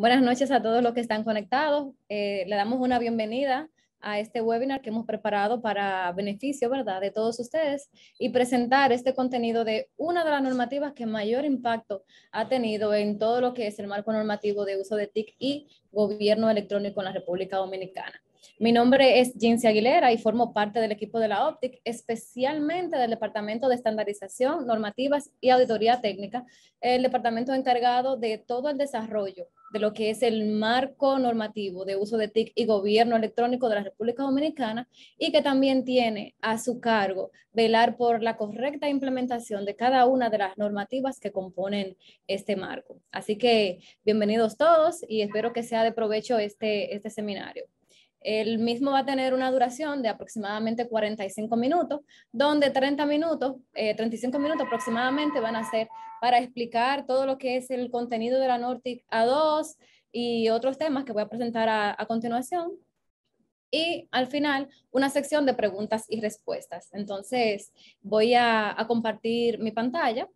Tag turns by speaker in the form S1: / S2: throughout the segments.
S1: Buenas noches a todos los que están conectados. Eh, le damos una bienvenida a este webinar que hemos preparado para beneficio, ¿verdad?, de todos ustedes y presentar este contenido de una de las normativas que mayor impacto ha tenido en todo lo que es el marco normativo de uso de TIC y gobierno electrónico en la República Dominicana. Mi nombre es Ginzia Aguilera y formo parte del equipo de la OPTIC, especialmente del Departamento de Estandarización, Normativas y Auditoría Técnica, el departamento encargado de todo el desarrollo de lo que es el marco normativo de uso de TIC y gobierno electrónico de la República Dominicana y que también tiene a su cargo velar por la correcta implementación de cada una de las normativas que componen este marco. Así que bienvenidos todos y espero que sea de provecho este, este seminario. El mismo va a tener una duración de aproximadamente 45 minutos, donde 30 minutos, 35 eh, minutos aproximadamente van a ser para explicar todo lo que es el contenido de la Nordic A2 y otros temas que voy a presentar a, continuación. Y al final, una sección de preguntas y respuestas. Entonces, voy a, compartir mi pantalla.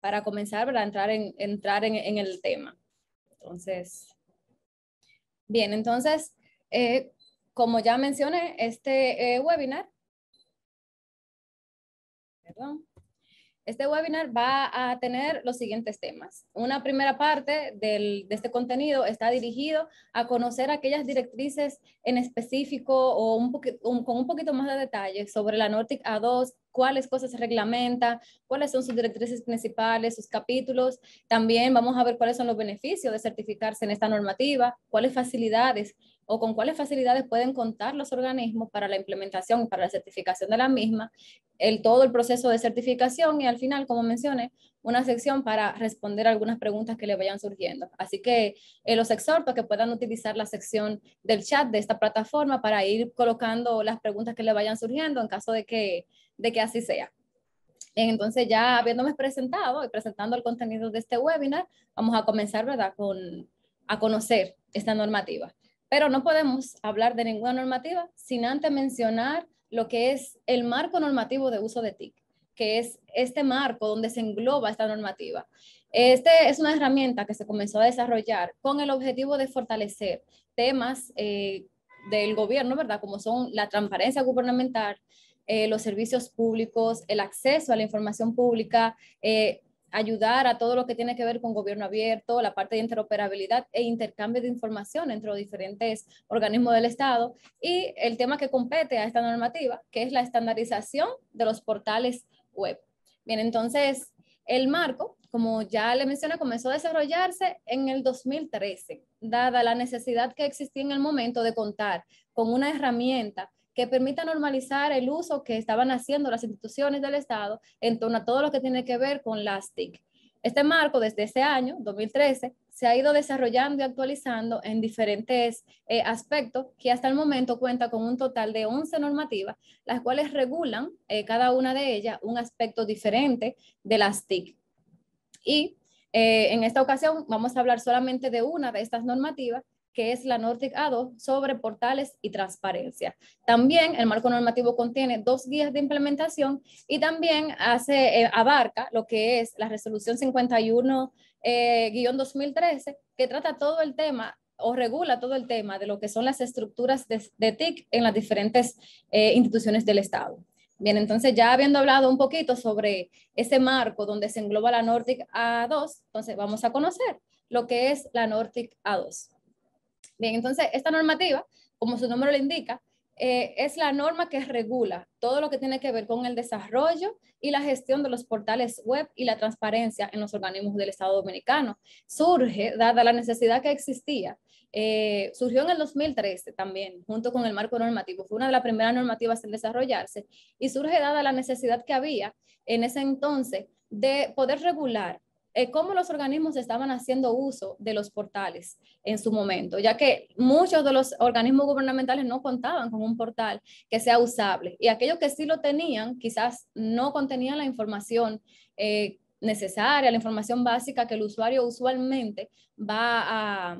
S1: Para comenzar, para entrar en, entrar en el tema. Entonces, Bien, entonces, eh, como ya mencioné, este eh, webinar, perdón, este webinar va a tener los siguientes temas. Una primera parte de este contenido está dirigido a conocer aquellas directrices en específico o con un poquito más de detalle sobre la Nordic A2, cuáles cosas se reglamenta, cuáles son sus directrices principales, sus capítulos. También vamos a ver cuáles son los beneficios de certificarse en esta normativa, cuáles facilidades o con cuáles facilidades pueden contar los organismos para la implementación y para la certificación de la misma, el, todo el proceso de certificación y al final, como mencioné, una sección para responder algunas preguntas que le vayan surgiendo. Así que eh, los exhorto a que puedan utilizar la sección del chat de esta plataforma para ir colocando las preguntas que le vayan surgiendo en caso de que, de que así sea. Entonces, ya habiéndome presentado y presentando el contenido de este webinar, vamos a comenzar, ¿verdad?, con a conocer esta normativa. Pero no podemos hablar de ninguna normativa sin antes mencionar lo que es el marco normativo de uso de TIC, que es este marco donde se engloba esta normativa. Este es una herramienta que se comenzó a desarrollar con el objetivo de fortalecer temas eh, del gobierno, ¿verdad? Como son la transparencia gubernamental, eh, los servicios públicos, el acceso a la información pública, eh, ayudar a todo lo que tiene que ver con gobierno abierto, la parte de interoperabilidad e intercambio de información entre los diferentes organismos del Estado y el tema que compete a esta normativa, que es la estandarización de los portales web. Bien, entonces, el marco, como ya le mencioné, comenzó a desarrollarse en el 2013, dada la necesidad que existía en el momento de contar con una herramienta que permita normalizar el uso que estaban haciendo las instituciones del Estado en torno a todo lo que tiene que ver con las TIC. Este marco, desde ese año, 2013, se ha ido desarrollando y actualizando en diferentes eh, aspectos que hasta el momento cuenta con un total de 11 normativas, las cuales regulan eh, cada una de ellas un aspecto diferente de las TIC. Y eh, en esta ocasión vamos a hablar solamente de una de estas normativas, que es la Nordic A2 sobre portales y transparencia. También el marco normativo contiene dos guías de implementación y también hace, eh, abarca lo que es la resolución 51-2013, eh, que trata todo el tema o regula todo el tema de lo que son las estructuras de, de TIC en las diferentes eh, instituciones del Estado. Bien, entonces ya habiendo hablado un poquito sobre ese marco donde se engloba la Nordic A2, entonces vamos a conocer lo que es la Nordic A2. Bien, entonces esta normativa, como su nombre lo indica, eh, es la norma que regula todo lo que tiene que ver con el desarrollo y la gestión de los portales web y la transparencia en los organismos del Estado Dominicano. Surge, dada la necesidad que existía, eh, surgió en el 2013 también, junto con el marco normativo. Fue una de las primeras normativas en desarrollarse y surge dada la necesidad que había en ese entonces de poder regular eh, cómo los organismos estaban haciendo uso de los portales en su momento, ya que muchos de los organismos gubernamentales no contaban con un portal que sea usable y aquellos que sí lo tenían quizás no contenían la información. Eh, necesaria, la información básica que el usuario usualmente va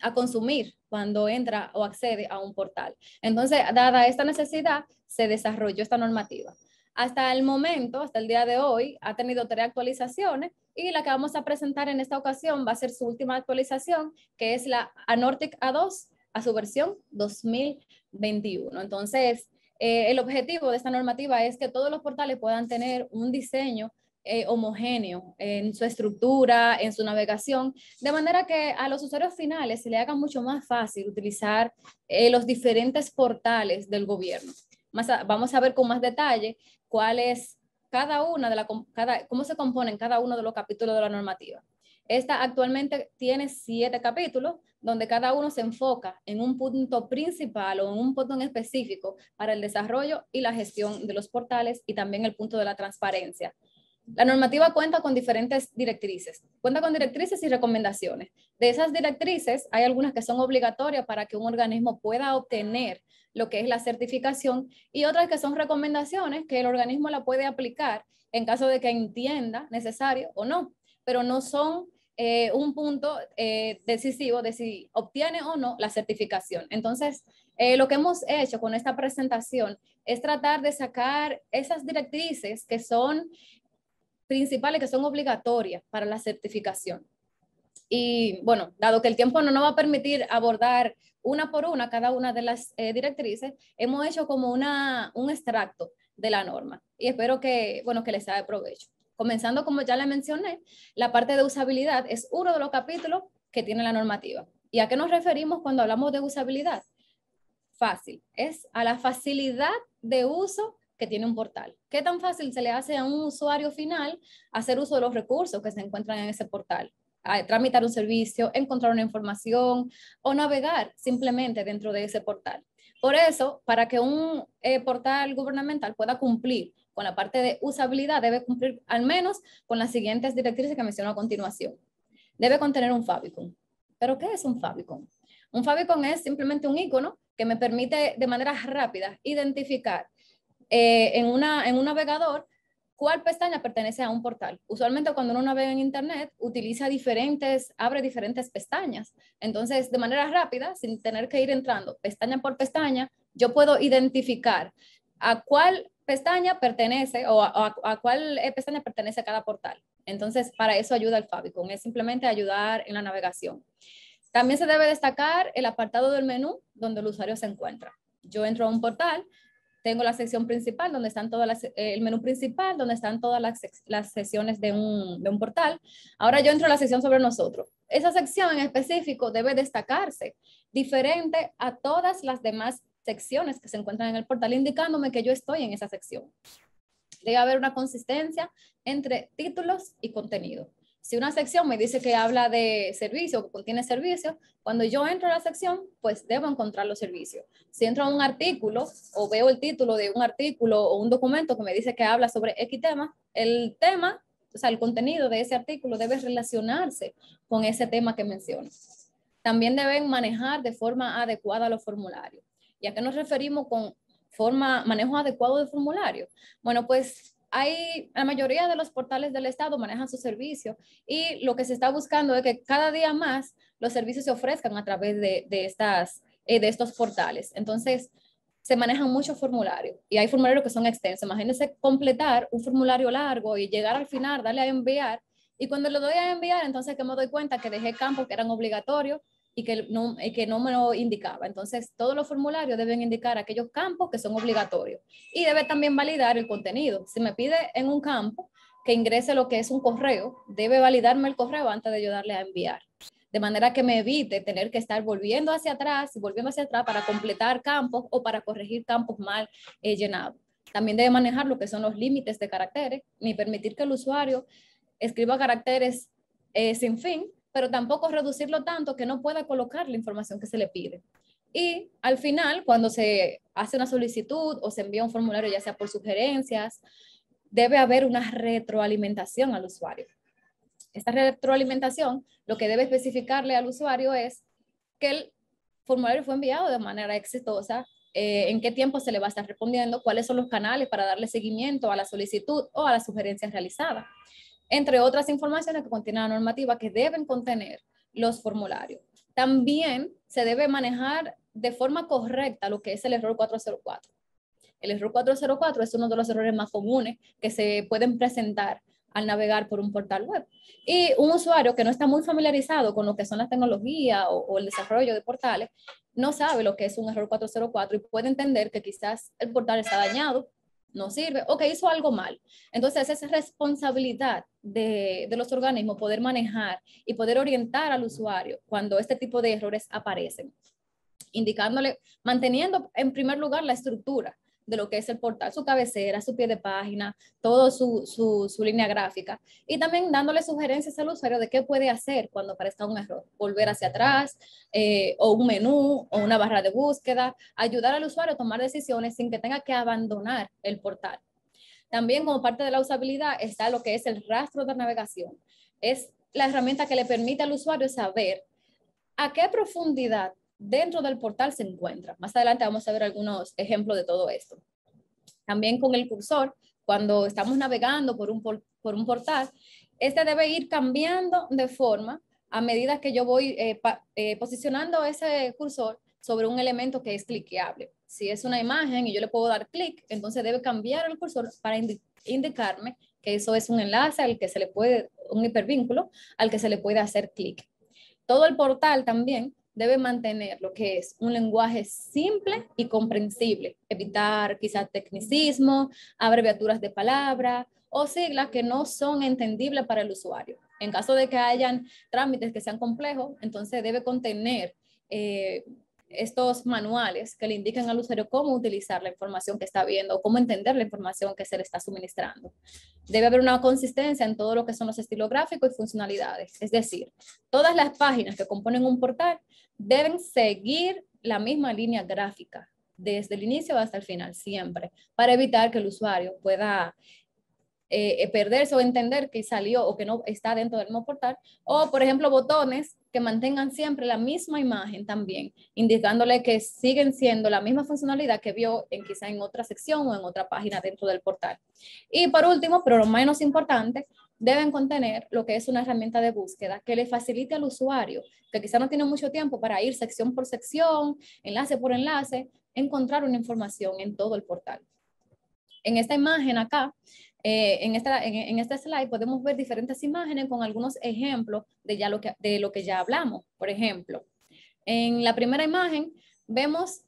S1: a consumir cuando entra o accede a un portal. Entonces, dada esta necesidad, se desarrolló esta normativa. Hasta el momento, hasta el día de hoy, ha tenido tres actualizaciones y la que vamos a presentar en esta ocasión va a ser su última actualización, que es la Anortic A2 a su versión 2021. Entonces, eh, el objetivo de esta normativa es que todos los portales puedan tener un diseño eh, homogéneo en su estructura, en su navegación, de manera que a los usuarios finales se le haga mucho más fácil utilizar eh, los diferentes portales del gobierno vamos a ver con más detalle cuál cada una de la, cada, cómo se componen cada uno de los capítulos de la normativa. Esta actualmente tiene siete capítulos donde cada uno se enfoca en un punto principal o en un punto específico para el desarrollo y la gestión de los portales y también el punto de la transparencia. La normativa cuenta con diferentes directrices, cuenta con directrices y recomendaciones. De esas directrices hay algunas que son obligatorias para que un organismo pueda obtener lo que es la certificación y otras que son recomendaciones que el organismo la puede aplicar en caso de que entienda necesario o no, pero no son eh, un punto eh, decisivo de si obtiene o no la certificación. Entonces, eh, lo que hemos hecho con esta presentación es tratar de sacar esas directrices que son principales que son obligatorias para la certificación. Y bueno, dado que el tiempo no nos va a permitir abordar una por una cada una de las eh, directrices, hemos hecho como una, un extracto de la norma y espero que, bueno, que les sea de provecho. Comenzando, como ya le mencioné, la parte de usabilidad es uno de los capítulos que tiene la normativa. ¿Y a qué nos referimos cuando hablamos de usabilidad? Fácil, es a la facilidad de uso que tiene un portal. ¿Qué tan fácil se le hace a un usuario final hacer uso de los recursos que se encuentran en ese portal? A tramitar un servicio, encontrar una información o navegar simplemente dentro de ese portal. Por eso, para que un eh, portal gubernamental pueda cumplir con la parte de usabilidad, debe cumplir al menos con las siguientes directrices que menciono a continuación. Debe contener un favicon. ¿Pero qué es un favicon? Un favicon es simplemente un icono que me permite de manera rápida identificar eh, en, un navegador, cuál pestaña pertenece a un portal. Usualmente cuando uno navega en Internet, utiliza diferentes, abre diferentes pestañas. Entonces, de manera rápida, sin tener que ir entrando pestaña por pestaña, yo puedo identificar a cuál pestaña pertenece o a, cuál eh, pestaña pertenece cada portal. Entonces, para eso ayuda el favicon, es simplemente ayudar en la navegación. También se debe destacar el apartado del menú donde el usuario se encuentra. Yo entro a un portal, tengo la sección principal, donde están todas las, eh, el menú principal, donde están todas las, sesiones de un, de un, portal. Ahora yo entro a la sección sobre nosotros. Esa sección en específico debe destacarse, diferente a todas las demás secciones que se encuentran en el portal, indicándome que yo estoy en esa sección. Debe haber una consistencia entre títulos y contenido. Si una sección me dice que habla de servicio, que contiene servicios, cuando yo entro a la sección, pues debo encontrar los servicios. Si entro a un artículo o veo el título de un artículo o un documento que me dice que habla sobre X tema, el tema, o sea, el contenido de ese artículo debe relacionarse con ese tema que menciono. También deben manejar de forma adecuada los formularios. ¿Y a qué nos referimos con forma, manejo adecuado de formularios? Bueno, pues hay, la mayoría de los portales del Estado manejan su servicio y lo que se está buscando es que cada día más los servicios se ofrezcan a través de, estas, eh, de estos portales. Entonces, se manejan muchos formularios y hay formularios que son extensos. Imagínense completar un formulario largo y llegar al final, darle a enviar. Y cuando lo doy a enviar, entonces que me doy cuenta que dejé campos que eran obligatorios y que no, eh, que no me lo indicaba. Entonces, todos los formularios deben indicar aquellos campos que son obligatorios y debe también validar el contenido. Si me pide en un campo que ingrese lo que es un correo, debe validarme el correo antes de yo darle a enviar. De manera que me evite tener que estar volviendo hacia atrás y volviendo hacia atrás para completar campos o para corregir campos mal eh, llenados. También debe manejar lo que son los límites de caracteres, ni permitir que el usuario escriba caracteres eh, sin fin, pero tampoco reducirlo tanto que no pueda colocar la información que se le pide. Y al final, cuando se hace una solicitud o se envía un formulario, ya sea por sugerencias, debe haber una retroalimentación al usuario. Esta retroalimentación lo que debe especificarle al usuario es que el formulario fue enviado de manera exitosa, eh, en qué tiempo se le va a estar respondiendo, cuáles son los canales para darle seguimiento a la solicitud o a las sugerencias realizadas entre otras informaciones que contiene la normativa que deben contener los formularios. También se debe manejar de forma correcta lo que es el error 404. El error 404 es uno de los errores más comunes que se pueden presentar al navegar por un portal web. Y un usuario que no está muy familiarizado con lo que son las tecnologías o, el desarrollo de portales, no sabe lo que es un error 404 y puede entender que quizás el portal está dañado no sirve, o que hizo algo mal. Entonces, esa es responsabilidad de, de, los organismos poder manejar y poder orientar al usuario cuando este tipo de errores aparecen, indicándole, manteniendo en primer lugar la estructura, de lo que es el portal, su cabecera, su pie de página, todo su, línea gráfica. Y también dándole sugerencias al usuario de qué puede hacer cuando aparezca un error. Volver hacia atrás, eh, o un menú, o una barra de búsqueda. Ayudar al usuario a tomar decisiones sin que tenga que abandonar el portal. También como parte de la usabilidad está lo que es el rastro de navegación. Es la herramienta que le permite al usuario saber a qué profundidad dentro del portal se encuentra. Más adelante vamos a ver algunos ejemplos de todo esto. También con el cursor, cuando estamos navegando por un, por, un portal, este debe ir cambiando de forma a medida que yo voy eh, eh, posicionando ese cursor sobre un elemento que es cliqueable. Si es una imagen y yo le puedo dar clic, entonces debe cambiar el cursor para indicarme que eso es un enlace al que se le puede, un hipervínculo al que se le puede hacer clic. Todo el portal también debe mantener lo que es un lenguaje simple y comprensible, evitar quizás tecnicismo, abreviaturas de palabra o siglas que no son entendibles para el usuario. En caso de que hayan trámites que sean complejos, entonces debe contener eh, estos manuales que le indican al usuario cómo utilizar la información que está viendo o cómo entender la información que se le está suministrando. Debe haber una consistencia en todo lo que son los estilos gráficos y funcionalidades. Es decir, todas las páginas que componen un portal deben seguir la misma línea gráfica desde el inicio hasta el final, siempre, para evitar que el usuario pueda eh, eh, perderse o entender que salió o que no está dentro del mismo portal. O, por ejemplo, botones que mantengan siempre la misma imagen también, indicándole que siguen siendo la misma funcionalidad que vio en quizá en otra sección o en otra página dentro del portal. Y por último, pero lo menos importante, deben contener lo que es una herramienta de búsqueda que le facilite al usuario, que quizá no tiene mucho tiempo para ir sección por sección, enlace por enlace, encontrar una información en todo el portal. En esta imagen acá eh, en, esta, en, este slide podemos ver diferentes imágenes con algunos ejemplos de, ya lo que, de lo que ya hablamos. Por ejemplo, en la primera imagen vemos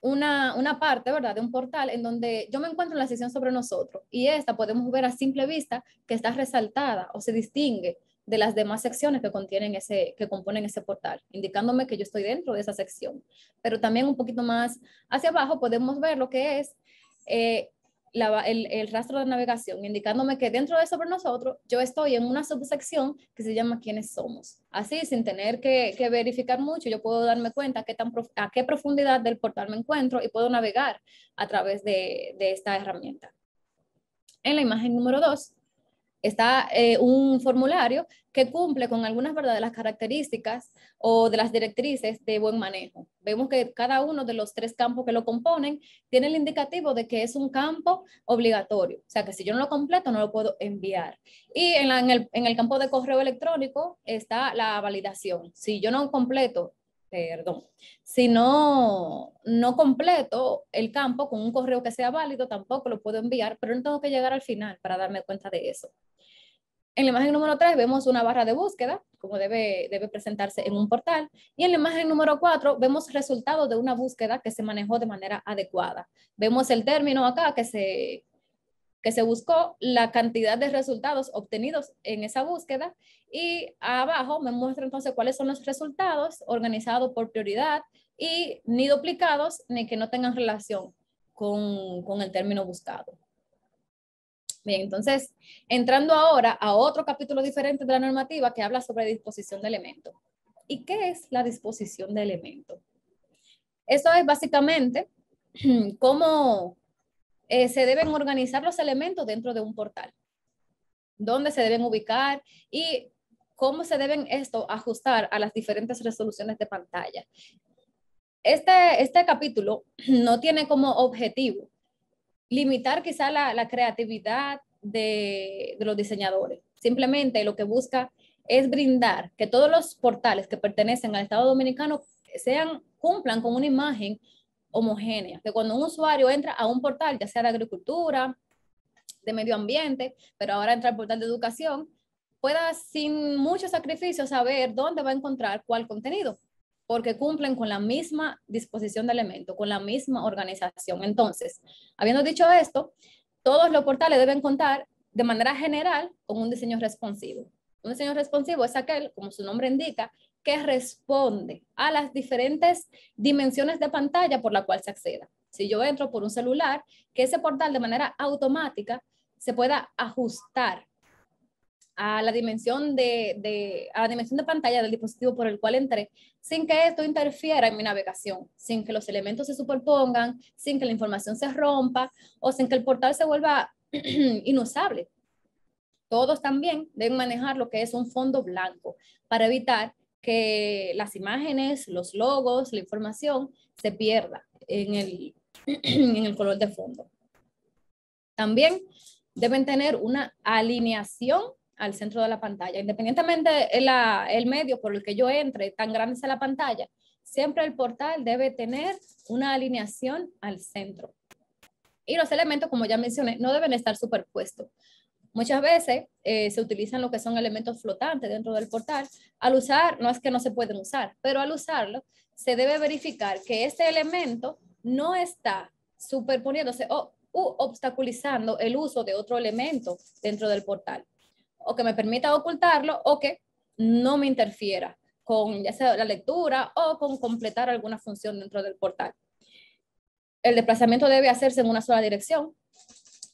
S1: una, una, parte, ¿verdad? De un portal en donde yo me encuentro en la sección sobre nosotros y esta podemos ver a simple vista que está resaltada o se distingue de las demás secciones que contienen ese, que componen ese portal, indicándome que yo estoy dentro de esa sección. Pero también un poquito más hacia abajo podemos ver lo que es eh, el, rastro de navegación, indicándome que dentro de sobre nosotros yo estoy en una subsección que se llama quiénes somos. Así, sin tener que, que verificar mucho, yo puedo darme cuenta qué tan a qué profundidad del portal me encuentro y puedo navegar a través de, de esta herramienta. En la imagen número 2, está eh, un formulario que cumple con algunas verdaderas características o de las directrices de buen manejo. Vemos que cada uno de los tres campos que lo componen tiene el indicativo de que es un campo obligatorio, o sea que si yo no lo completo no lo puedo enviar. Y en, el, en el campo de correo electrónico está la validación. Si yo no completo perdón, si no, completo el campo con un correo que sea válido, tampoco lo puedo enviar, pero no tengo que llegar al final para darme cuenta de eso. En la imagen número 3 vemos una barra de búsqueda, como debe, debe presentarse en un portal. Y en la imagen número 4 vemos resultados de una búsqueda que se manejó de manera adecuada. Vemos el término acá que se, que se buscó, la cantidad de resultados obtenidos en esa búsqueda y abajo me muestra entonces cuáles son los resultados organizados por prioridad y ni duplicados ni que no tengan relación con, con el término buscado. Bien, entonces, entrando ahora a otro capítulo diferente de la normativa que habla sobre disposición de elementos. ¿Y qué es la disposición de elementos? Eso es básicamente cómo eh, se deben organizar los elementos dentro de un portal, dónde se deben ubicar y cómo se deben esto ajustar a las diferentes resoluciones de pantalla. Este, este capítulo no tiene como objetivo limitar quizá la, la creatividad de, los diseñadores. Simplemente lo que busca es brindar que todos los portales que pertenecen al Estado Dominicano sean, cumplan con una imagen homogénea, que cuando un usuario entra a un portal, ya sea de agricultura, de medio ambiente, pero ahora entra al portal de educación, pueda sin mucho sacrificio saber dónde va a encontrar cuál contenido, porque cumplen con la misma disposición de elemento, con la misma organización. Entonces, habiendo dicho esto, todos los portales deben contar de manera general con un diseño responsivo. Un diseño responsivo es aquel, como su nombre indica, que responde a las diferentes dimensiones de pantalla por la cual se acceda. Si yo entro por un celular, que ese portal de manera automática se pueda ajustar a la dimensión de, de, a la dimensión de pantalla del dispositivo por el cual entré, sin que esto interfiera en mi navegación, sin que los elementos se superpongan, sin que la información se rompa o sin que el portal se vuelva inusable. Todos también deben manejar lo que es un fondo blanco para evitar que las imágenes, los logos, la información se pierda en el, en el color de fondo. También deben tener una alineación al centro de la pantalla. Independientemente del el medio por el que yo entre, tan grande sea la pantalla, siempre el portal debe tener una alineación al centro. Y los elementos, como ya mencioné, no deben estar superpuestos. Muchas veces eh, se utilizan lo que son elementos flotantes dentro del portal. Al usar, no es que no se pueden usar, pero al usarlo, se debe verificar que este elemento no está superponiéndose o obstaculizando el uso de otro elemento dentro del portal o que me permita ocultarlo o que no me interfiera con ya sea la lectura o con completar alguna función dentro del portal. El desplazamiento debe hacerse en una sola dirección,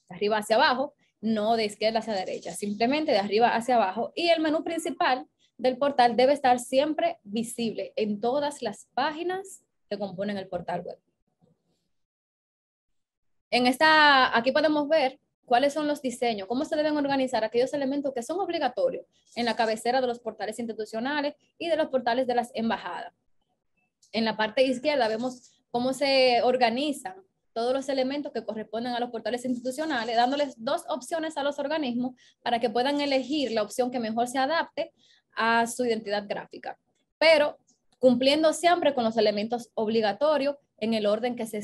S1: de arriba hacia abajo, no de izquierda hacia derecha, simplemente de arriba hacia abajo. Y el menú principal del portal debe estar siempre visible en todas las páginas que componen el portal web. En esta, aquí podemos ver cuáles son los diseños, cómo se deben organizar aquellos elementos que son obligatorios en la cabecera de los portales institucionales y de los portales de las embajadas. En la parte izquierda vemos cómo se organizan todos los elementos que corresponden a los portales institucionales, dándoles dos opciones a los organismos para que puedan elegir la opción que mejor se adapte a su identidad gráfica, pero cumpliendo siempre con los elementos obligatorios en el orden que se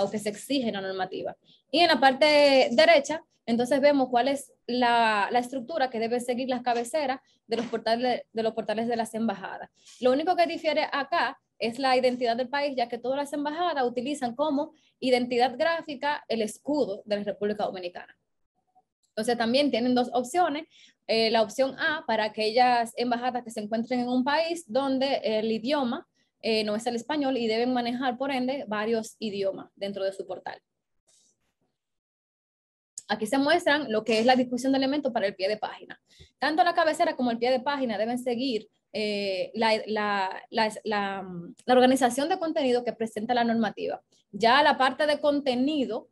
S1: o que se exige en la normativa. Y en la parte derecha, entonces vemos cuál es la, estructura que debe seguir las cabeceras de los, portales, de las embajadas. Lo único que difiere acá es la identidad del país, ya que todas las embajadas utilizan como identidad gráfica el escudo de la República Dominicana. Entonces también tienen dos opciones. Eh, la opción A para aquellas embajadas que se encuentren en un país donde el idioma eh, no es el español y deben manejar, por ende, varios idiomas dentro de su portal. Aquí se muestran lo que es la discusión de elementos para el pie de página. Tanto la cabecera como el pie de página deben seguir eh, la, organización de contenido que presenta la normativa. Ya la parte de contenido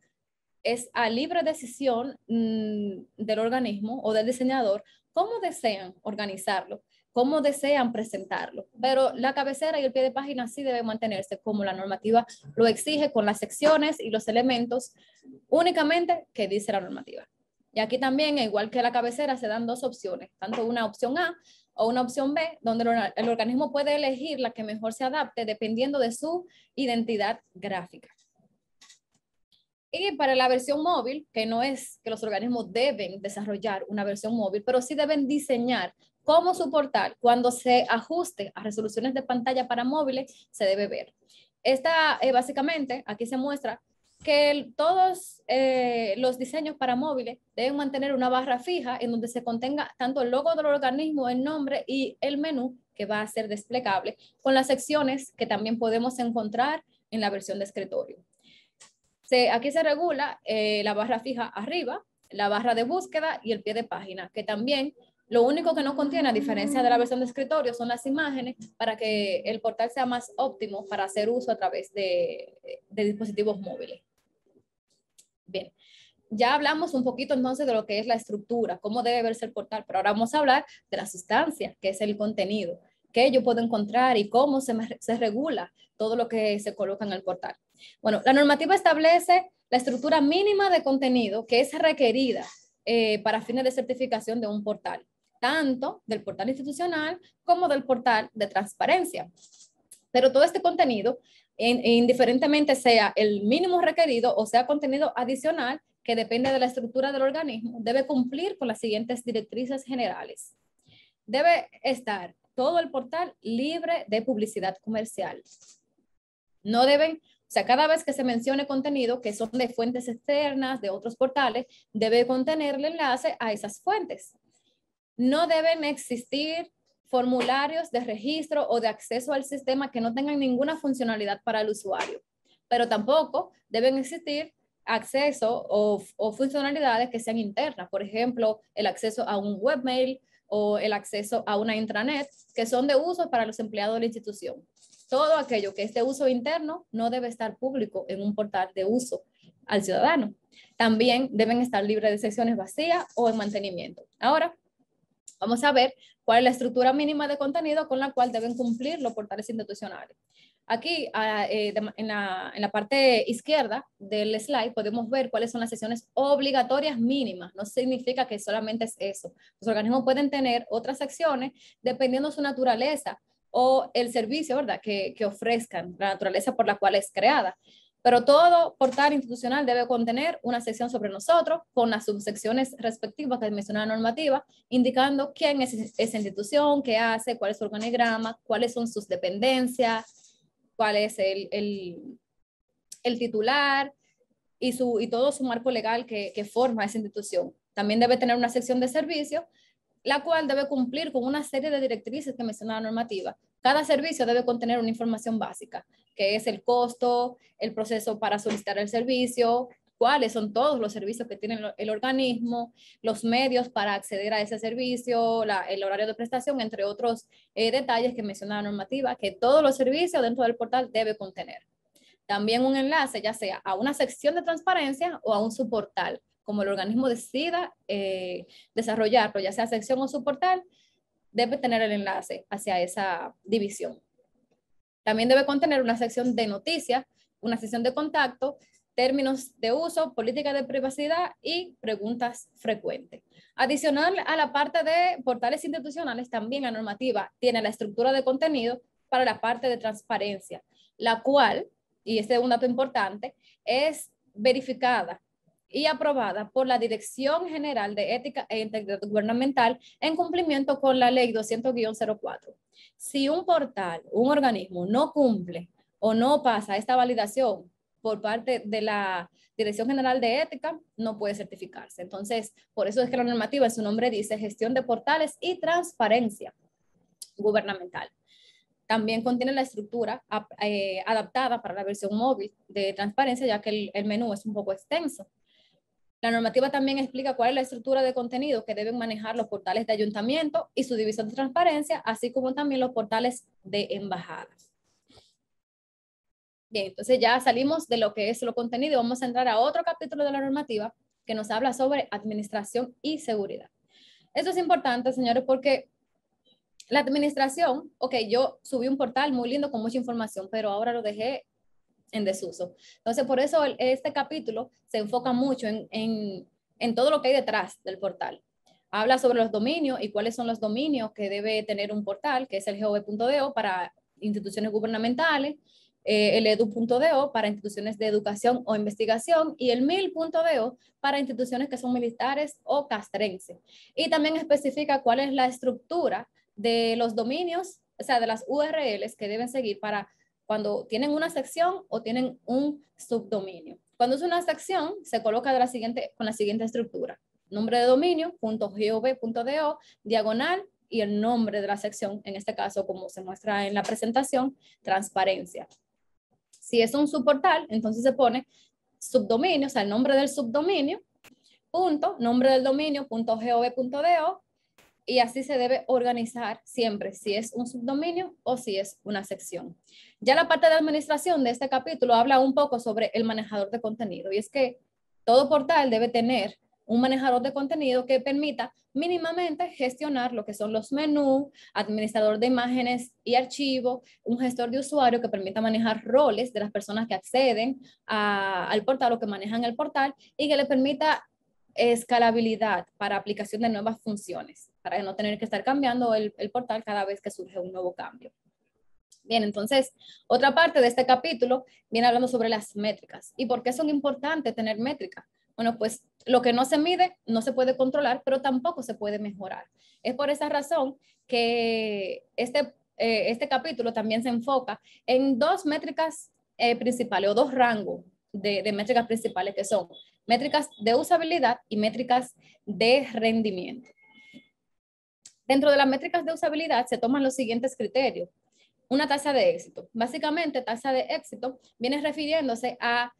S1: es a libre decisión mm, del organismo o del diseñador cómo desean organizarlo cómo desean presentarlo. Pero la cabecera y el pie de página sí deben mantenerse como la normativa lo exige con las secciones y los elementos únicamente que dice la normativa. Y aquí también, igual que la cabecera, se dan dos opciones, tanto una opción A o una opción B, donde el organismo puede elegir la que mejor se adapte dependiendo de su identidad gráfica. Y para la versión móvil, que no es que los organismos deben desarrollar una versión móvil, pero sí deben diseñar cómo su portal, cuando se ajuste a resoluciones de pantalla para móviles, se debe ver. Esta, eh, básicamente, aquí se muestra que todos eh, los diseños para móviles deben mantener una barra fija en donde se contenga tanto el logo del organismo, el nombre y el menú que va a ser desplegable, con las secciones que también podemos encontrar en la versión de escritorio. aquí se regula eh, la barra fija arriba, la barra de búsqueda y el pie de página, que también lo único que no contiene, a diferencia de la versión de escritorio, son las imágenes para que el portal sea más óptimo para hacer uso a través de, dispositivos móviles. Bien, ya hablamos un poquito entonces de lo que es la estructura, cómo debe verse el portal, pero ahora vamos a hablar de la sustancia, que es el contenido, qué yo puedo encontrar y cómo se, se regula todo lo que se coloca en el portal. Bueno, la normativa establece la estructura mínima de contenido que es requerida eh, para fines de certificación de un portal tanto del portal institucional como del portal de transparencia. Pero todo este contenido, indiferentemente sea el mínimo requerido o sea contenido adicional que depende de la estructura del organismo, debe cumplir con las siguientes directrices generales. Debe estar todo el portal libre de publicidad comercial. No deben o sea, cada vez que se mencione contenido que son de fuentes externas, de otros portales, debe contener el enlace a esas fuentes. No deben existir formularios de registro o de acceso al sistema que no tengan ninguna funcionalidad para el usuario, pero tampoco deben existir acceso o, funcionalidades que sean internas, por ejemplo, el acceso a un webmail o el acceso a una intranet, que son de uso para los empleados de la institución. Todo aquello que es de uso interno no debe estar público en un portal de uso al ciudadano. También deben estar libres de secciones vacías o en mantenimiento. Ahora, Vamos a ver cuál es la estructura mínima de contenido con la cual deben cumplir los portales institucionales. Aquí, ah, eh, en la, en la, parte izquierda del slide, podemos ver cuáles son las sesiones obligatorias mínimas. No significa que solamente es eso. Los organismos pueden tener otras acciones dependiendo de su naturaleza o el servicio ¿verdad? Que, que ofrezcan, la naturaleza por la cual es creada. Pero todo portal institucional debe contener una sección sobre nosotros con las subsecciones respectivas que menciona la normativa, indicando quién es esa institución, qué hace, cuál es su organigrama, cuáles son sus dependencias, cuál es el, el, el titular y, su, y todo su marco legal que, que forma esa institución. También debe tener una sección de servicio, la cual debe cumplir con una serie de directrices que menciona la normativa, cada servicio debe contener una información básica, que es el costo, el proceso para solicitar el servicio, cuáles son todos los servicios que tiene el organismo, los medios para acceder a ese servicio, el horario de prestación, entre otros eh, detalles que menciona la normativa, que todos los servicios dentro del portal debe contener. También un enlace, ya sea a una sección de transparencia o a un subportal, como el organismo decida eh, desarrollarlo, ya sea sección o subportal, debe tener el enlace hacia esa división. También debe contener una sección de noticias, una sección de contacto, términos de uso, política de privacidad y preguntas frecuentes. Adicional a la parte de portales institucionales, también la normativa tiene la estructura de contenido para la parte de transparencia, la cual, y este es un dato importante, es verificada y aprobada por la Dirección General de Ética e Integridad Gubernamental en cumplimiento con la Ley 200-04. Si un portal, un organismo, no cumple o no pasa esta validación por parte de la Dirección General de Ética, no puede certificarse. Entonces, por eso es que la normativa su nombre dice gestión de portales y transparencia gubernamental. También contiene la estructura eh, adaptada para la versión móvil de transparencia, ya que el, el menú es un poco extenso. La normativa también explica cuál es la estructura de contenido que deben manejar los portales de ayuntamiento y su división de transparencia, así como también los portales de embajadas. Bien, entonces ya salimos de lo que es lo contenido, vamos a entrar a otro capítulo de la normativa que nos habla sobre administración y seguridad. Esto es importante, señores, porque la administración, ok, yo subí un portal muy lindo con mucha información, pero ahora lo dejé en desuso. Entonces, por eso este capítulo se enfoca mucho en, todo lo que hay detrás del portal. Habla sobre los dominios y cuáles son los dominios que debe tener un portal, que es el gov.do para instituciones gubernamentales, eh, el edu.do para instituciones de educación o investigación y el mil.do para instituciones que son militares o castrense. Y también especifica cuál es la estructura de los dominios, o sea, de las URLs que deben seguir para cuando tienen una sección o tienen un subdominio. Cuando es una sección, se coloca de la siguiente, con la siguiente estructura. Nombre de dominio, diagonal y el nombre de la sección, en este caso, como se muestra en la presentación, transparencia. Si es un subportal, entonces se pone subdominio, o sea, el nombre del subdominio, punto, nombre del dominio, y así se debe organizar siempre, si es un subdominio o si es una sección. Ya la parte de administración de este capítulo habla un poco sobre el manejador de contenido y es que todo portal debe tener un manejador de contenido que permita mínimamente gestionar lo que son los menús, administrador de imágenes y archivos, un gestor de usuario que permita manejar roles de las personas que acceden al portal o que manejan el portal y que le permita escalabilidad para aplicación de nuevas funciones, para no tener que estar cambiando el, portal cada vez que surge un nuevo cambio. Bien, entonces, otra parte de este capítulo viene hablando sobre las métricas y por qué son importantes tener métricas. Bueno, pues lo que no se mide no se puede controlar, pero tampoco se puede mejorar. Es por esa razón que este, eh, este capítulo también se enfoca en dos métricas eh, principales o dos rangos de, de métricas principales que son métricas de usabilidad y métricas de rendimiento. Dentro de las métricas de usabilidad se toman los siguientes criterios. Una tasa de éxito. Básicamente, tasa de éxito viene refiriéndose a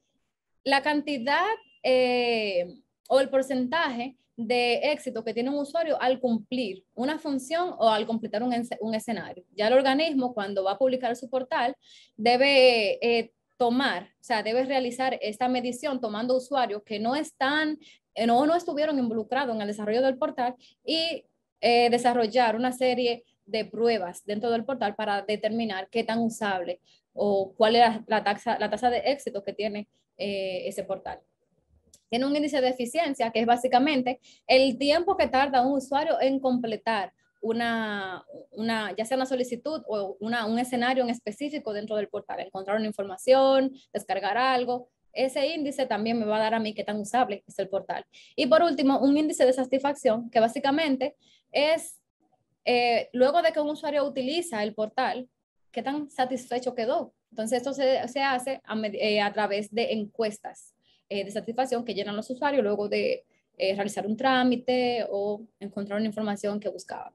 S1: la cantidad eh, o el porcentaje de éxito que tiene un usuario al cumplir una función o al completar un, escenario. Ya el organismo, cuando va a publicar su portal, debe eh, tomar, o sea, debes realizar esta medición tomando usuarios que no están, eh, no, no estuvieron involucrados en el desarrollo del portal y eh, desarrollar una serie de pruebas dentro del portal para determinar qué tan usable o cuál es la, tasa, la tasa de éxito que tiene eh, ese portal. Tiene un índice de eficiencia que es básicamente el tiempo que tarda un usuario en completar una, una, ya sea una solicitud o una, un escenario en específico dentro del portal, encontrar una información, descargar algo. Ese índice también me va a dar a mí qué tan usable es el portal. Y por último, un índice de satisfacción, que básicamente es, eh, luego de que un usuario utiliza el portal, qué tan satisfecho quedó. Entonces, esto se, se hace a, eh, través de encuestas eh, de satisfacción que llenan los usuarios luego de realizar un trámite o encontrar una información que buscaban.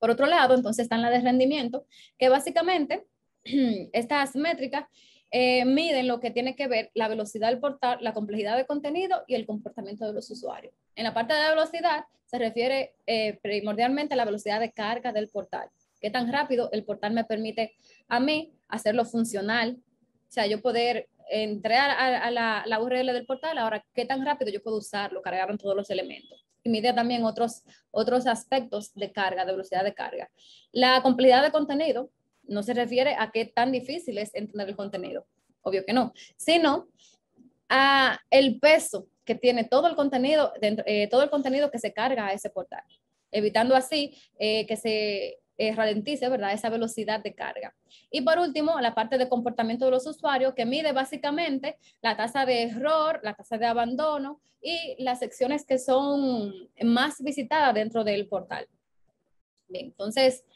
S1: Por otro lado, entonces están las de rendimiento, que básicamente estas métricas eh, miden lo que tiene que ver la velocidad del portal, la complejidad de contenido y el comportamiento de los usuarios. En la parte de la velocidad se refiere eh, primordialmente a la velocidad de carga del portal. Qué tan rápido el portal me permite a mí hacerlo funcional, o sea, yo poder entrar a, la, la, URL del portal, ahora qué tan rápido yo puedo usarlo, cargaron todos los elementos mide también otros, otros aspectos de carga, de velocidad de carga. La complejidad de contenido no se refiere a qué tan difícil es entender el contenido, obvio que no, sino a el peso que tiene todo el contenido, dentro, eh, todo el contenido que se carga a ese portal, evitando así eh, que se eh, ralentice, ¿verdad? Esa velocidad de carga. Y por último, la parte de comportamiento de los usuarios, que mide básicamente la tasa de error, la tasa de abandono y las secciones que son más visitadas dentro del portal. Bien, entonces,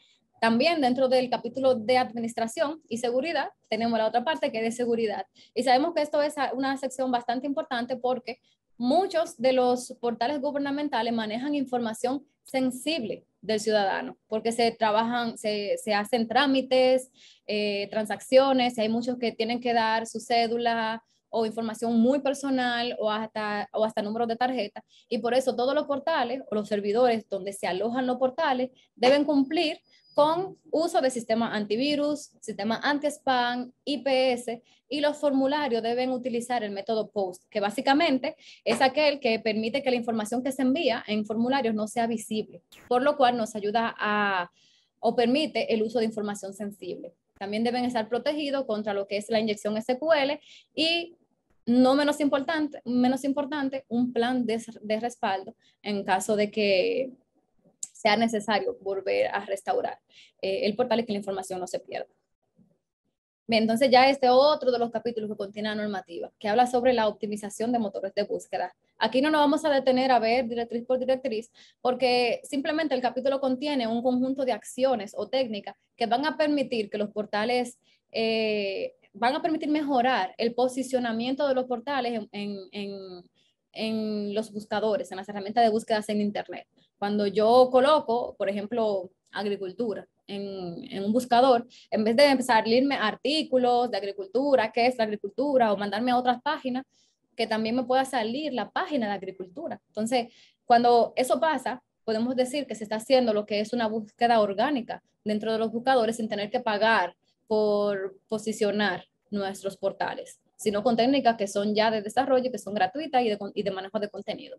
S1: también dentro del capítulo de administración y seguridad, tenemos la otra parte que es de seguridad. Y sabemos que esto es una sección bastante importante porque muchos de los portales gubernamentales manejan información sensible del ciudadano, porque se trabajan, se, hacen trámites, eh, transacciones, hay muchos que tienen que dar su cédula o información muy personal o hasta, o hasta números de tarjeta, y por eso todos los portales o los servidores donde se alojan los portales deben cumplir con uso de sistemas antivirus, sistemas anti-spam, IPS y los formularios deben utilizar el método POST, que básicamente es aquel que permite que la información que se envía en formularios no sea visible, por lo cual nos ayuda a o permite el uso de información sensible. También deben estar protegidos contra lo que es la inyección SQL y no menos importante, menos importante, un plan de respaldo en caso de que sea necesario volver a restaurar eh, el portal y que la información no se pierda. Bien, entonces ya este otro de los capítulos que contiene la normativa, que habla sobre la optimización de motores de búsqueda. Aquí no nos vamos a detener a ver directriz por directriz, porque simplemente el capítulo contiene un conjunto de acciones o técnicas que van a permitir que los portales, eh, van a permitir mejorar el posicionamiento de los portales en, en los buscadores, en las herramientas de búsquedas en Internet. Cuando yo coloco, por ejemplo, agricultura en, un buscador, en vez de empezar a leerme artículos de agricultura, qué es la agricultura, o mandarme a otras páginas, que también me pueda salir la página de agricultura. Entonces, cuando eso pasa, podemos decir que se está haciendo lo que es una búsqueda orgánica dentro de los buscadores sin tener que pagar por posicionar nuestros portales, sino con técnicas que son ya de desarrollo, que son gratuitas y de manejo de contenido.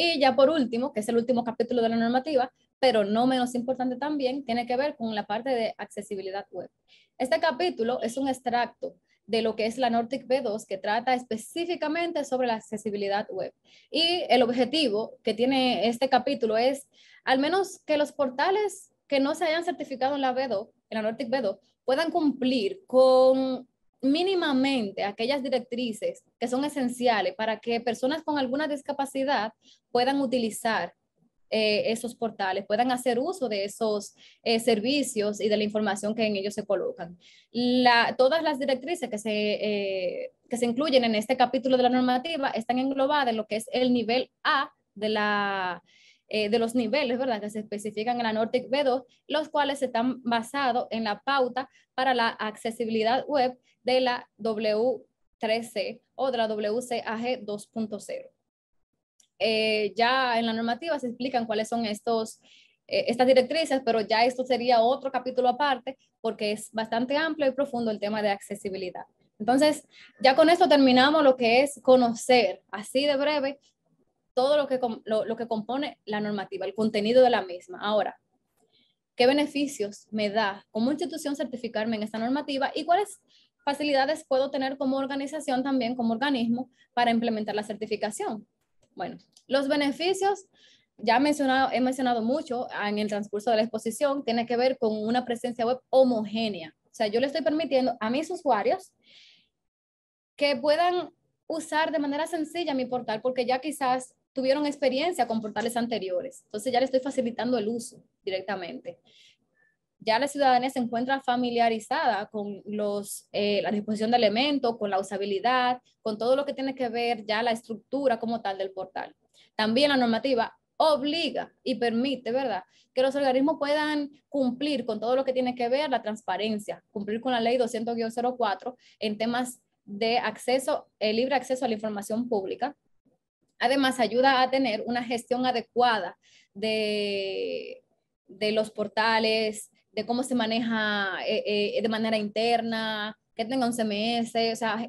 S1: Y ya por último, que es el último capítulo de la normativa, pero no menos importante también, tiene que ver con la parte de accesibilidad web. Este capítulo es un extracto de lo que es la Nordic B2, que trata específicamente sobre la accesibilidad web. Y el objetivo que tiene este capítulo es, al menos que los portales que no se hayan certificado en la B2, en la Nordic B2, puedan cumplir con mínimamente aquellas directrices que son esenciales para que personas con alguna discapacidad puedan utilizar eh, esos portales, puedan hacer uso de esos eh, servicios y de la información que en ellos se colocan. todas las directrices que se, eh, que se incluyen en este capítulo de la normativa están englobadas en lo que es el nivel A de la eh, de los niveles, ¿verdad? Que se especifican en la Nordic B2, los cuales están basados en la pauta para la accesibilidad web de la W3C o de la WCAG 2.0. Eh, ya en la normativa se explican cuáles son estos, eh, estas directrices, pero ya esto sería otro capítulo aparte porque es bastante amplio y profundo el tema de accesibilidad. Entonces, ya con esto terminamos lo que es conocer, así de breve, todo lo que, que compone la normativa, el contenido de la misma. Ahora, ¿qué beneficios me da como institución certificarme en esta normativa y cuáles facilidades puedo tener como organización también, como organismo, para implementar la certificación? Bueno, los beneficios, ya he mencionado mucho en el transcurso de la exposición, tiene que ver con una presencia web homogénea. O sea, yo le estoy permitiendo a mis usuarios que puedan usar de manera sencilla mi portal, porque ya quizás tuvieron experiencia con portales anteriores. Entonces ya le estoy facilitando el uso directamente. Ya la ciudadanía se encuentra familiarizada con los, eh, la disposición de elementos, con la usabilidad, con todo lo que tiene que ver ya la estructura como tal del portal. También la normativa obliga y permite, ¿verdad?, que los organismos puedan cumplir con todo lo que tiene que ver la transparencia, cumplir con la ley 200-04 en temas de acceso, el eh, libre acceso a la información pública, Además, ayuda a tener una gestión adecuada de, de los portales, de cómo se maneja eh, eh, de manera interna, que tenga un CMS, o sea,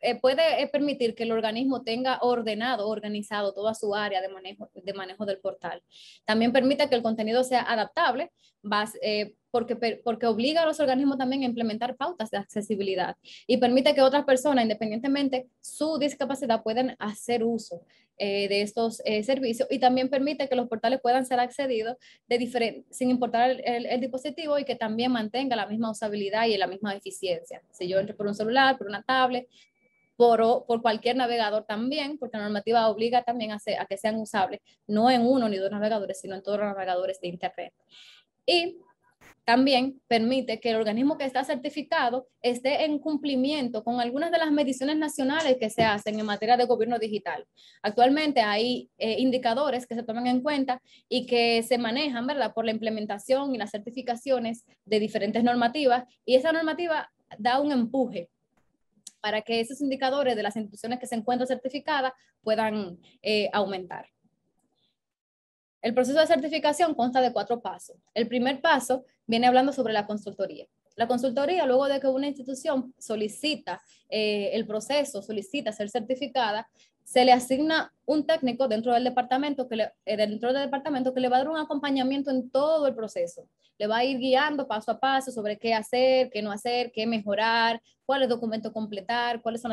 S1: eh, puede eh, permitir que el organismo tenga ordenado, organizado toda su área de manejo, de manejo del portal. También permite que el contenido sea adaptable, eh, porque, porque obliga a los organismos también a implementar pautas de accesibilidad y permite que otras personas, independientemente su discapacidad, puedan hacer uso de estos servicios y también permite que los portales puedan ser accedidos de sin importar el, el, dispositivo y que también mantenga la misma usabilidad y la misma eficiencia. Si yo entro por un celular, por una tablet, por, cualquier navegador también, porque la normativa obliga también a, que sean usables, no en uno ni dos navegadores, sino en todos los navegadores de Internet. Y también permite que el organismo que está certificado esté en cumplimiento con algunas de las mediciones nacionales que se hacen en materia de gobierno digital. Actualmente hay eh, indicadores que se toman en cuenta y que se manejan, ¿verdad?, por la implementación y las certificaciones de diferentes normativas y esa normativa da un empuje para que esos indicadores de las instituciones que se encuentran certificadas puedan eh, aumentar. El proceso de certificación consta de cuatro pasos. El primer paso viene hablando sobre la consultoría. La consultoría, luego de que una institución solicita eh, el proceso, solicita ser certificada, se le asigna un técnico dentro del departamento que eh, dentro del departamento que le va a dar un acompañamiento en todo el proceso, le va a ir guiando paso a paso sobre qué hacer, qué no hacer, qué mejorar, cuáles documentos completar, cuáles son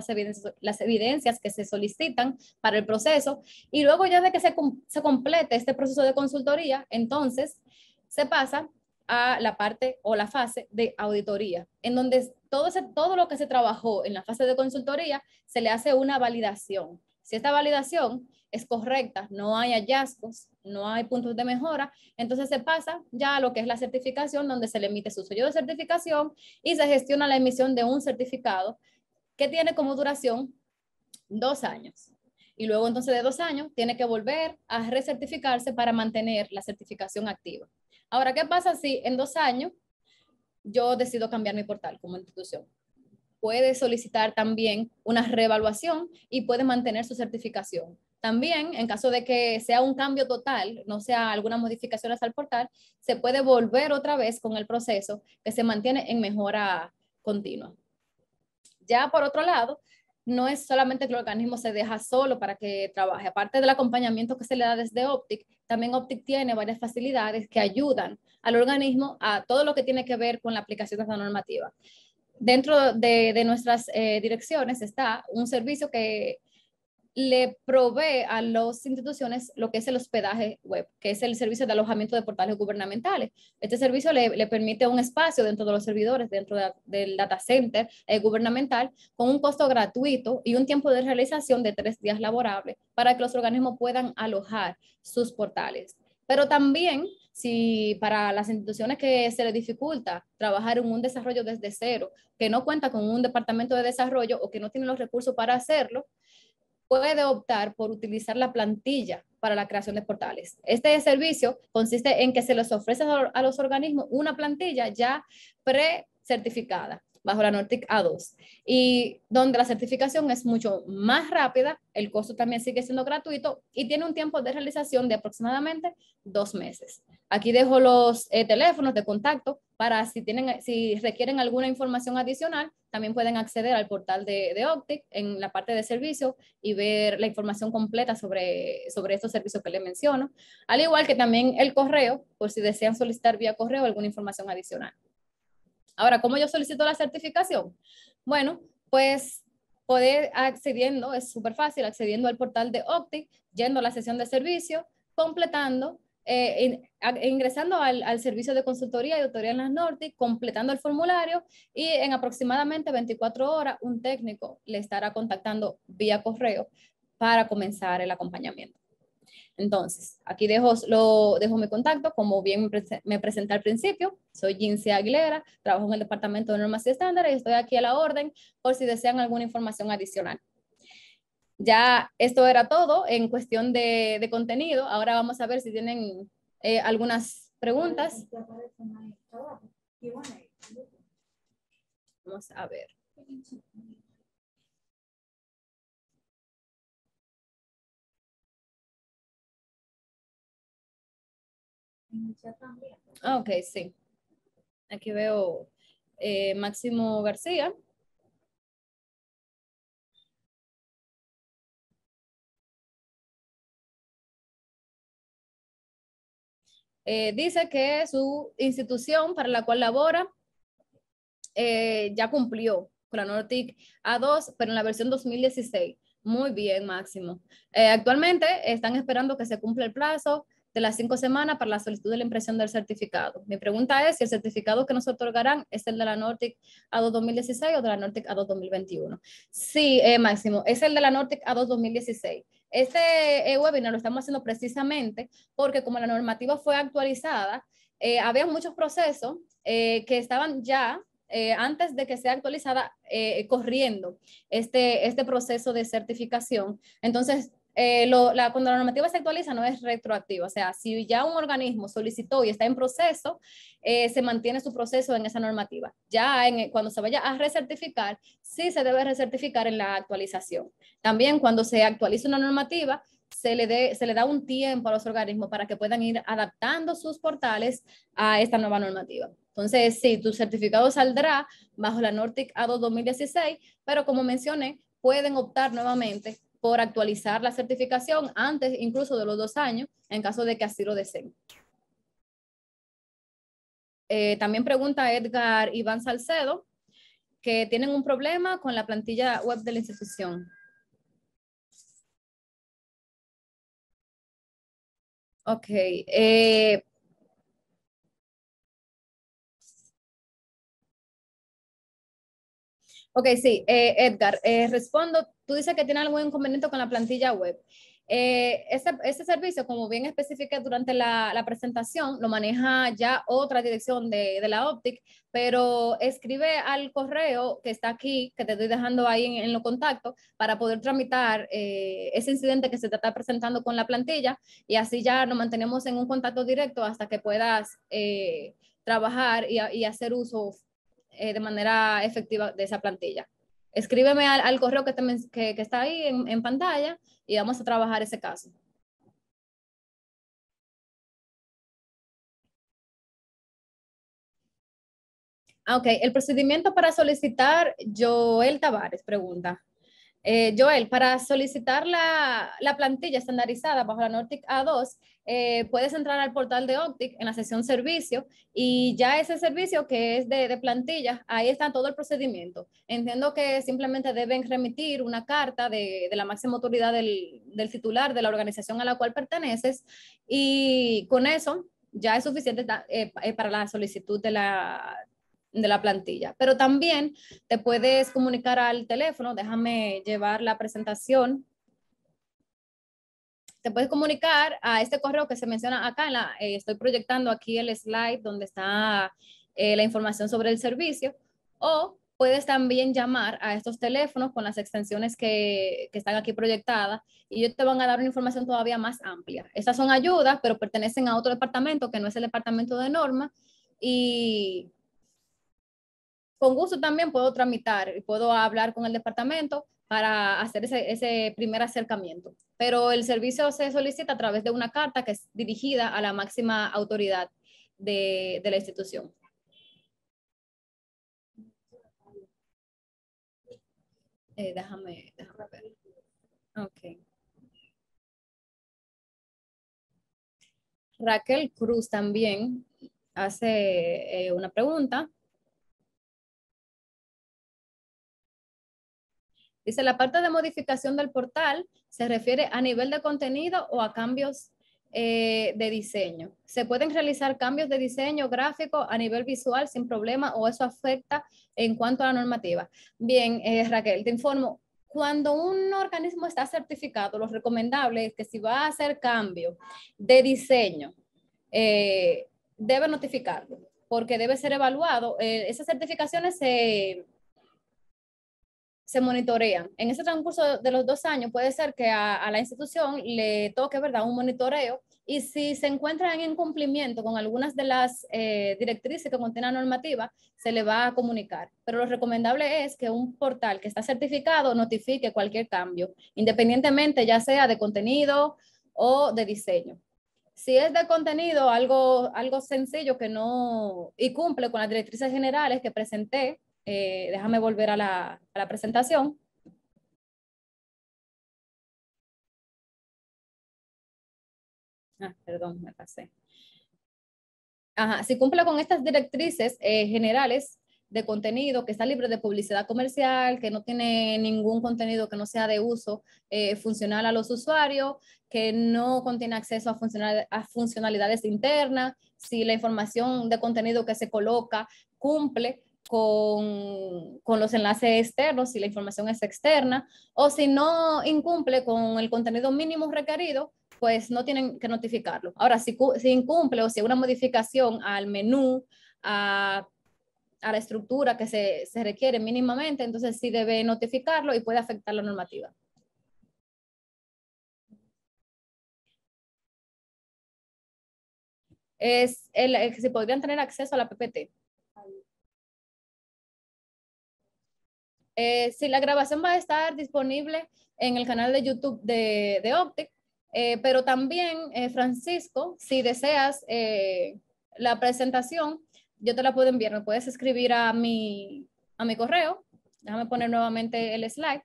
S1: las evidencias, que se solicitan para el proceso. Y luego ya de que se, se complete este proceso de consultoría, entonces se pasa a la parte o la fase de auditoría, en donde todo, todo lo que se trabajó en la fase de consultoría se le hace una validación. Si esta validación es correcta, no hay hallazgos, no hay puntos de mejora, entonces se pasa ya a lo que es la certificación, donde se le emite su sello de certificación y se gestiona la emisión de un certificado que tiene como duración dos años. Y luego entonces de dos años tiene que volver a recertificarse para mantener la certificación activa. Ahora, ¿qué pasa si en dos años yo decido cambiar mi portal como institución? puede solicitar también una reevaluación y puede mantener su certificación. También, en caso de que sea un cambio total, no sea alguna modificación hasta al portal, se puede volver otra vez con el proceso que se mantiene en mejora continua. Ya por otro lado, no es solamente que el organismo se deja solo para que trabaje, aparte del acompañamiento que se le da desde Optic, también Optic tiene varias facilidades que ayudan al organismo a todo lo que tiene que ver con la aplicación de esta normativa dentro de, nuestras eh, direcciones está un servicio que le provee a las instituciones lo que es el hospedaje web, que es el servicio de alojamiento de portales gubernamentales. Este servicio le, permite un espacio dentro de los servidores, dentro del data center eh, gubernamental, con un costo gratuito y un tiempo de realización de tres días laborables para que los organismos puedan alojar sus portales. Pero también si para las instituciones que se les dificulta trabajar en un desarrollo desde cero, que no cuenta con un departamento de desarrollo o que no tiene los recursos para hacerlo, puede optar por utilizar la plantilla para la creación de portales. Este servicio consiste en que se les ofrece a los organismos una plantilla ya pre-certificada bajo la Nortic A2 y donde la certificación es mucho más rápida, el costo también sigue siendo gratuito y tiene un tiempo de realización de aproximadamente dos meses. Aquí dejo los eh, teléfonos de contacto para si, tienen, si requieren alguna información adicional, también pueden acceder al portal de, Optic en la parte de servicio y ver la información completa sobre, sobre estos servicios que les menciono, al igual que también el correo, por si desean solicitar vía correo alguna información adicional. Ahora, ¿cómo yo solicito la certificación? Bueno, pues poder accediendo, es súper fácil, accediendo al portal de Optic, yendo a la sesión de servicio, completando en, eh, ingresando al, servicio de consultoría y autoría en las Norte, completando el formulario y en aproximadamente 24 horas un técnico le estará contactando vía correo para comenzar el acompañamiento. Entonces, aquí dejo, lo, dejo mi contacto, como bien me, presenté al principio, soy Gincia Aguilera, trabajo en el Departamento de Normas y Estándares y estoy aquí a la orden por si desean alguna información adicional. Ya esto era todo en cuestión de, contenido. Ahora vamos a ver si tienen eh, algunas preguntas. Vamos a ver.
S2: Ah, ok, sí. Aquí veo eh, Máximo García. Eh, dice que su
S1: institución para la cual labora eh, ya cumplió con la Nordic A2, pero en la versión 2016. Muy bien, Máximo. Eh, actualmente están esperando que se cumpla el plazo de las cinco semanas para la solicitud de la impresión del certificado. Mi pregunta es si el certificado que nos otorgarán es el de la Nordic A2 2016 o de la Nordic A2 2021. Sí, Máximo, es el de la Nordic A2 2016. Este eh, webinar lo estamos haciendo precisamente porque como la normativa fue actualizada, eh, había muchos procesos eh, que estaban ya antes de que sea actualizada, corriendo este, este proceso de certificación. Entonces, eh, la, cuando la normativa se actualiza no es retroactiva, o sea, si ya un organismo solicitó y está en proceso, eh, se mantiene su proceso en esa normativa. Ya en, cuando se vaya a recertificar, sí se debe recertificar en la actualización. También cuando se actualiza una normativa, se le, se le da un tiempo a los organismos para que puedan ir adaptando sus portales a esta nueva normativa. Entonces, sí, tu certificado saldrá bajo la Nortic A2 2016, pero como mencioné, pueden optar nuevamente por actualizar la certificación antes incluso de los dos años, en caso de que así lo deseen. Eh, también pregunta Edgar Iván Salcedo, que tienen un problema con la plantilla web de la institución.
S2: Ok. Eh, Ok, sí,
S1: eh, Edgar, eh, respondo, tú dices que tiene algún inconveniente con la plantilla web. Eh, este, este servicio, como bien especifica durante la, presentación, lo maneja ya otra dirección de, la Optic, pero escribe al correo que está aquí, que te estoy dejando ahí en, los contactos, para poder tramitar ese incidente que se te está presentando con la plantilla y así ya nos mantenemos en un contacto directo hasta que puedas trabajar y, y hacer uso eh, de manera efectiva de esa plantilla. Escríbeme al, correo que, está ahí en, en pantalla y vamos a trabajar ese caso. Ah, ok, el procedimiento para solicitar Joel Tavares pregunta. Eh, Joel, para solicitar la, plantilla estandarizada bajo la Nortic A2, eh, puedes entrar al portal de Optic en la sección servicio y ya ese servicio que es de, plantilla, ahí está todo el procedimiento. Entiendo que simplemente deben remitir una carta de, la máxima autoridad del, titular de la organización a la cual perteneces y con eso ya es suficiente eh, para la solicitud de la, de la plantilla. Pero también te puedes comunicar al teléfono, déjame llevar la presentación. Te puedes comunicar a este correo que se menciona acá. Eh, estoy proyectando aquí el slide donde está eh, la información sobre el servicio. O puedes también llamar a estos teléfonos con las extensiones que, que, están aquí proyectadas y ellos te van a dar una información todavía más amplia. Estas son ayudas, pero pertenecen a otro departamento que no es el departamento de norma y con gusto también puedo tramitar y puedo hablar con el departamento para hacer ese, primer acercamiento. Pero el servicio se solicita a través de una carta que es dirigida a la máxima autoridad de, la institución.
S2: Eh, déjame, déjame ver. Raquel Cruz también hace eh, una pregunta.
S1: Dice, la parte de modificación del portal se refiere a nivel de contenido o a cambios eh, de diseño. Se pueden realizar cambios de diseño gráfico a nivel visual sin problema o eso afecta en cuanto a la normativa. Bien, eh, Raquel, te informo. Cuando un organismo está certificado, lo recomendable es que si va a hacer cambio de diseño, eh, debe notificarlo porque debe ser evaluado. esas certificaciones se se monitorean. En ese transcurso de los dos años puede ser que a, la institución le toque, ¿verdad?, un monitoreo y si se encuentran en incumplimiento con algunas de las eh, directrices que contiene la normativa, se le va a comunicar. Pero lo recomendable es que un portal que está certificado notifique cualquier cambio, independientemente ya sea de contenido o de diseño. Si es de contenido, algo, algo sencillo que no, y cumple con las directrices generales que presenté eh, déjame volver a la,
S2: presentación. Ah, perdón, me pasé.
S1: Ajá, si cumple con estas directrices eh, generales de contenido, que está libre de publicidad comercial, que no tiene ningún contenido que no sea de uso eh, funcional a los usuarios, que no contiene acceso a, a funcionalidades internas, si la información de contenido que se coloca cumple con, los enlaces externos, si la información es externa, o si no incumple con el contenido mínimo requerido, pues no tienen que notificarlo. Ahora, si, incumple o si hay una modificación al menú, a, la estructura que se, requiere mínimamente, entonces sí debe notificarlo y puede afectar la normativa.
S2: Es el, se podrían tener acceso
S1: a la PPT. Eh, sí, la grabación va a estar disponible en el canal de YouTube de, Optic, eh, pero también, eh, Francisco, si deseas eh, la presentación, yo te la puedo enviar, me puedes escribir a mi, a mi correo. Déjame poner nuevamente
S2: el slide.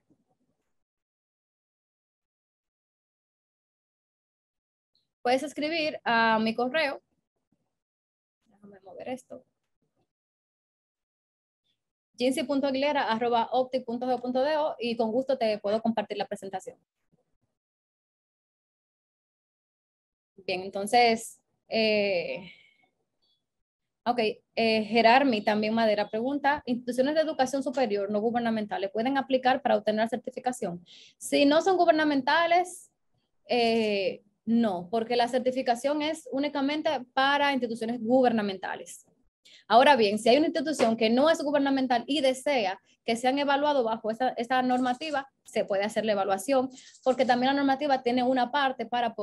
S2: Puedes escribir a mi correo. Déjame mover esto jensi.aguilera.optic.go.do y con gusto te puedo compartir la presentación.
S1: Bien, entonces, eh, ok, eh, Gerarmi también Madera pregunta, instituciones de educación superior no gubernamentales pueden aplicar para obtener certificación. Si no son gubernamentales, eh, no, porque la certificación es únicamente para instituciones gubernamentales. Ahora bien, si hay una institución que no es gubernamental y desea que sean evaluados bajo esa, normativa, se puede hacer la evaluación, porque también la normativa tiene una parte para,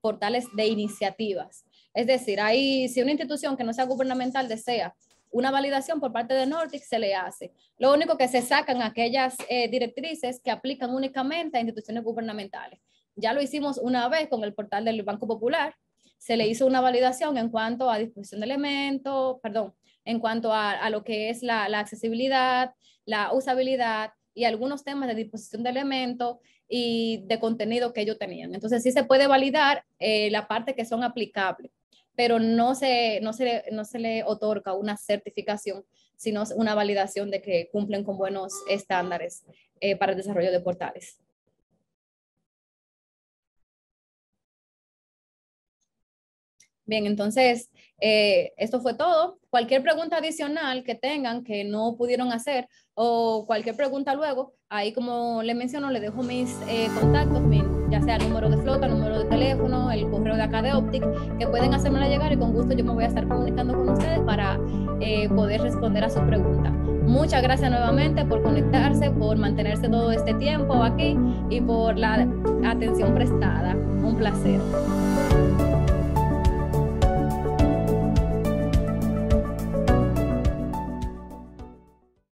S1: portales de iniciativas. Es decir, ahí, si una institución que no sea gubernamental desea una validación por parte de Nordic se le hace. Lo único que se sacan aquellas eh, directrices que aplican únicamente a instituciones gubernamentales. Ya lo hicimos una vez con el portal del Banco Popular, se le hizo una validación en cuanto a disposición de elementos, perdón, en cuanto a, lo que es la, accesibilidad, la usabilidad y algunos temas de disposición de elementos y de contenido que ellos tenían. Entonces sí se puede validar eh, la parte que son aplicables, pero no se, no, se, le otorga una certificación, sino una validación de que cumplen con buenos estándares eh, para el desarrollo de portales. Bien, entonces, eh, esto fue todo. Cualquier pregunta adicional que tengan que no pudieron hacer o cualquier pregunta luego, ahí como les menciono, les dejo mis eh, contactos, ya sea el número de flota, el número de teléfono, el correo de acá de Optic, que pueden hacérmela llegar y con gusto yo me voy a estar comunicando con ustedes para eh, poder responder a su pregunta. Muchas gracias nuevamente por conectarse, por mantenerse todo este tiempo aquí y por la atención prestada. Un placer.